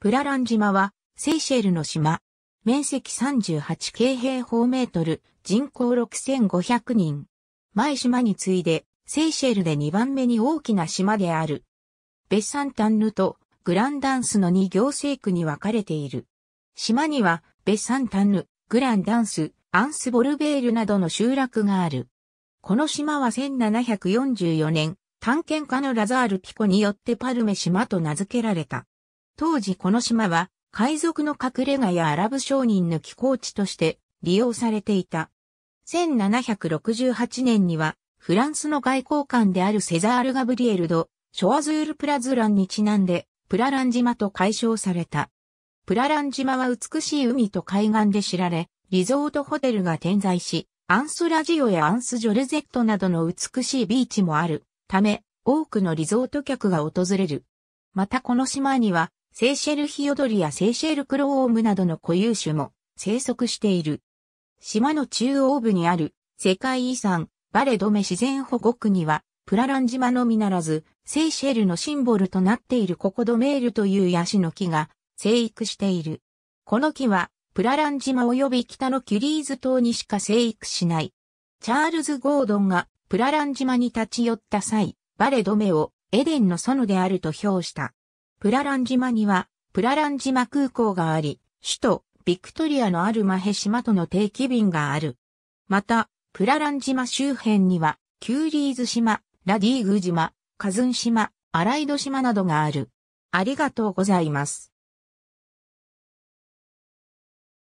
プララン島は、セイシェルの島。面積38京平方メートル、人口6500人。前島に次いで、セイシェルで2番目に大きな島である。ベッサンタンヌとグランダンスの2行政区に分かれている。島には、ベッサンタンヌ、グランダンス、アンスボルベールなどの集落がある。この島は1744年、探検家のラザール・ピコによってパルメ島と名付けられた。当時この島は海賊の隠れ家やアラブ商人の寄港地として利用されていた。1768年にはフランスの外交官であるセザール・ガブリエル・ド・ショアズール・プラズランにちなんでプララン島と解消された。プララン島は美しい海と海岸で知られ、リゾートホテルが点在し、アンスラジオやアンスジョルゼットなどの美しいビーチもあるため、多くのリゾート客が訪れる。またこの島にはセーシェルヒヨドリやセーシェルクロオームなどの固有種も生息している。島の中央部にある世界遺産バレドメ自然保護区にはプララン島のみならずセーシェルのシンボルとなっているココドメールというヤシの木が生育している。この木はプララン島及び北のキュリーズ島にしか生育しない。チャールズ・ゴードンがプララン島に立ち寄った際、バレドメをエデンの園であると評した。プララン島には、プララン島空港があり、首都、ビクトリアのあるマヘ島との定期便がある。また、プララン島周辺には、キューリーズ島、ラディーグ島、カズン島、アライド島などがある。ありがとうございます。